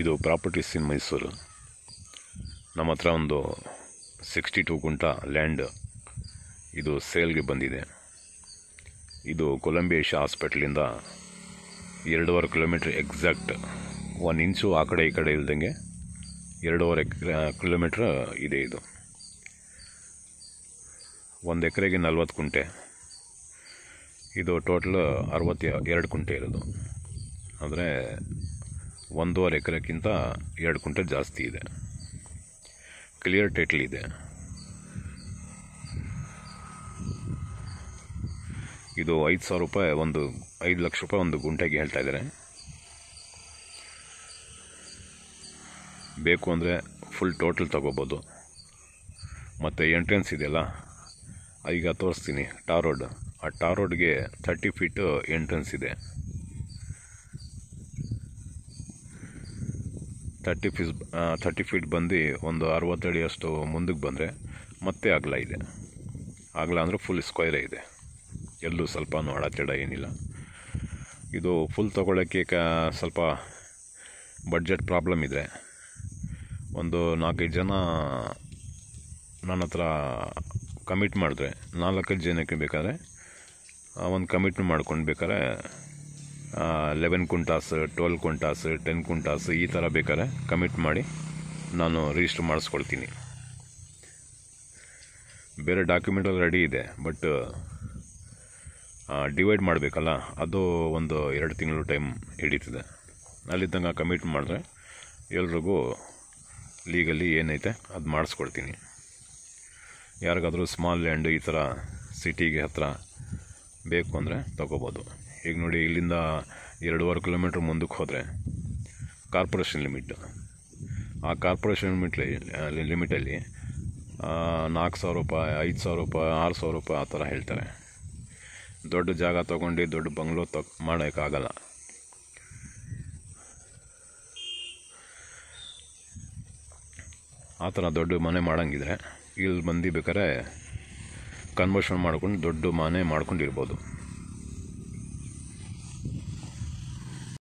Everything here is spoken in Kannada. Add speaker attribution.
Speaker 1: ಇದು ಪ್ರಾಪರ್ಟೀಸ್ ಇನ್ ಮೈಸೂರು ನಮ್ಮ ಹತ್ರ ಒಂದು ಸಿಕ್ಸ್ಟಿ ಟೂ ಕುಂಟ ಲ್ಯಾಂಡ್ ಇದು ಸೇಲ್ಗೆ ಬಂದಿದೆ ಇದು ಕೊಲಂಬಿಯೇಶ ಹಾಸ್ಪಿಟ್ಲಿಂದ ಎರಡೂವರೆ ಕಿಲೋಮೀಟ್ರ್ ಎಕ್ಸಾಕ್ಟ್ ಒನ್ ಇಂಚು ಆ ಕಡೆ ಈ ಕಡೆ ಇಲ್ದಂಗೆ ಎರಡೂವರೆ ಕಿಲೋಮೀಟ್ರ್ ಇದೆ ಇದು ಒಂದು ಎಕರೆಗೆ ನಲ್ವತ್ತು ಕುಂಟೆ ಇದು ಟೋಟಲ್ ಅರವತ್ತ ಎರಡು ಕುಂಟೆ ಇರೋದು ಅಂದರೆ ಒಂದೂವರೆ ಎಕರೆಗಿಂತ ಎರಡು ಕ್ವಿಂಟಲ್ ಜಾಸ್ತಿ ಇದೆ ಕ್ಲಿಯರ್ ಟೈಟ್ಲ್ ಇದೆ ಇದು ಐದು ಸಾವಿರ ರೂಪಾಯಿ ಒಂದು ಐದು ಲಕ್ಷ ರೂಪಾಯಿ ಒಂದು ಗುಂಟೆಗೆ ಹೇಳ್ತಾ ಇದ್ದಾರೆ ಬೇಕು ಅಂದರೆ ಫುಲ್ ಟೋಟಲ್ ತಗೋಬೋದು ಮತ್ತು ಎಂಟ್ರೆನ್ಸ್ ಇದೆಯಲ್ಲ ಈಗ ತೋರಿಸ್ತೀನಿ ಟಾರ್ ರೋಡ್ ಆ ಟಾರ್ ರೋಡ್ಗೆ ಥರ್ಟಿ ಫೀಟು ಎಂಟ್ರೆನ್ಸ್ ಇದೆ ತರ್ಟಿ ಫೀಸ್ ತರ್ಟಿ ಫೀಟ್ ಬಂದು ಒಂದು ಅರವತ್ತು ಅಡಿಯಷ್ಟು ಮುಂದಕ್ಕೆ ಬಂದರೆ ಮತ್ತೆ ಅಗಲ ಇದೆ ಅಗಲ ಅಂದರೆ ಫುಲ್ ಸ್ಕ್ವೈರೇ ಇದೆ ಎಲ್ಲೂ ಸ್ವಲ್ಪ ಅಡಚಡ ಏನಿಲ್ಲ ಇದು ಫುಲ್ ತೊಗೊಳಕ್ಕೆ ಕ ಸ್ವಲ್ಪ ಬಡ್ಜೆಟ್ ಪ್ರಾಬ್ಲಮ್ ಇದೆ ಒಂದು ನಾಲ್ಕೈದು ಜನ ನನ್ನ ಹತ್ರ ಕಮಿಟ್ ಮಾಡಿದ್ರೆ ನಾಲ್ಕೈದು ಜನಕ್ಕೆ ಬೇಕಾದ್ರೆ ಒಂದು ಕಮಿಟ್ ಮಾಡ್ಕೊಂಡು ಬೇಕಾದ್ರೆ eleven guntas twelve guntas ten guntas ಈ ಥರ ಬೇಕಾದ್ರೆ ಕಮಿಟ್ ಮಾಡಿ ನಾನು ರಿಜಿಸ್ಟರ್ ಮಾಡಿಸ್ಕೊಳ್ತೀನಿ ಬೇರೆ ಡಾಕ್ಯುಮೆಂಟ್ ಎಲ್ಲ ರೆಡಿ ಇದೆ ಬಟ್ ಡಿವೈಡ್ ಮಾಡಬೇಕಲ್ಲ ಅದು ಒಂದು ಎರಡು ತಿಂಗಳು ಟೈಮ್ ಹಿಡೀತದೆ ಅಲ್ಲಿದ್ದಂಗೆ ಕಮಿಟ್ ಮಾಡಿದ್ರೆ ಎಲ್ರಿಗೂ ಲೀಗಲ್ಲಿ ಏನೈತೆ ಅದು ಮಾಡಿಸ್ಕೊಳ್ತೀನಿ ಯಾರಿಗಾದರೂ ಸ್ಮಾಲ್ ಲ್ಯಾಂಡ್ ಈ ಥರ ಸಿಟಿಗೆ ಹತ್ತಿರ ಬೇಕು ಅಂದರೆ ತಗೋಬೋದು ಈಗ ನೋಡಿ ಇಲ್ಲಿಂದ ಎರಡೂವರೆ ಕಿಲೋಮೀಟ್ರ್ ಮುಂದಕ್ಕೆ ಹೋದರೆ ಕಾರ್ಪೊರೇಷನ್ ಲಿಮಿಟ್ ಆ ಕಾರ್ಪೊರೇಷನ್ ಲಿಮಿಟ್ಲಿ ಲಿಮಿಟಲ್ಲಿ ನಾಲ್ಕು ಸಾವಿರ ರೂಪಾಯಿ ಐದು ಸಾವಿರ ರೂಪಾಯಿ ಆರು ಸಾವಿರ ರೂಪಾಯಿ ಆ ಥರ ಹೇಳ್ತಾರೆ ದೊಡ್ಡ ಜಾಗ ತೊಗೊಂಡು ದೊಡ್ಡ ಬಂಗ್ಲೋ ತಗ್ ಮಾಡೋಕ್ಕಾಗಲ್ಲ ಆ ಥರ ದೊಡ್ಡ ಮನೆ ಮಾಡೋಂಗಿದ್ರೆ ಇಲ್ಲಿ ಬಂದಿ ಬೇಕಾದ್ರೆ ಕನ್ವರ್ಷನ್ ಮಾಡ್ಕೊಂಡು ದೊಡ್ಡ ಮನೆ ಮಾಡ್ಕೊಂಡಿರ್ಬೋದು